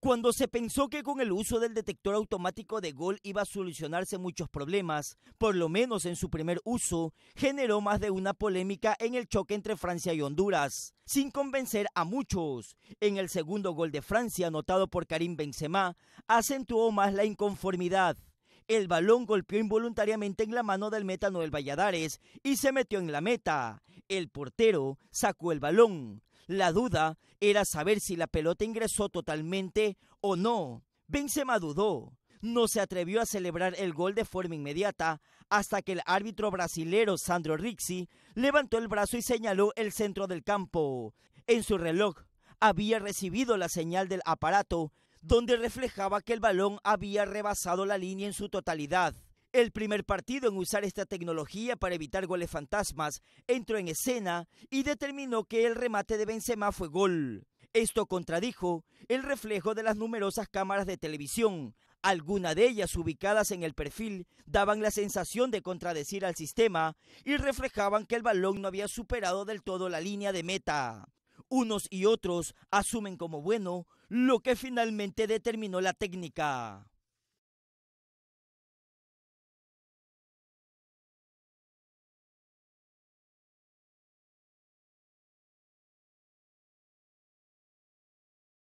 Cuando se pensó que con el uso del detector automático de gol iba a solucionarse muchos problemas, por lo menos en su primer uso, generó más de una polémica en el choque entre Francia y Honduras, sin convencer a muchos. En el segundo gol de Francia, anotado por Karim Benzema, acentuó más la inconformidad. El balón golpeó involuntariamente en la mano del metano del Valladares y se metió en la meta. El portero sacó el balón, la duda era saber si la pelota ingresó totalmente o no. Benzema dudó. No se atrevió a celebrar el gol de forma inmediata hasta que el árbitro brasilero Sandro Rixi levantó el brazo y señaló el centro del campo. En su reloj había recibido la señal del aparato donde reflejaba que el balón había rebasado la línea en su totalidad. El primer partido en usar esta tecnología para evitar goles fantasmas entró en escena y determinó que el remate de Benzema fue gol. Esto contradijo el reflejo de las numerosas cámaras de televisión. Algunas de ellas ubicadas en el perfil daban la sensación de contradecir al sistema y reflejaban que el balón no había superado del todo la línea de meta. Unos y otros asumen como bueno lo que finalmente determinó la técnica.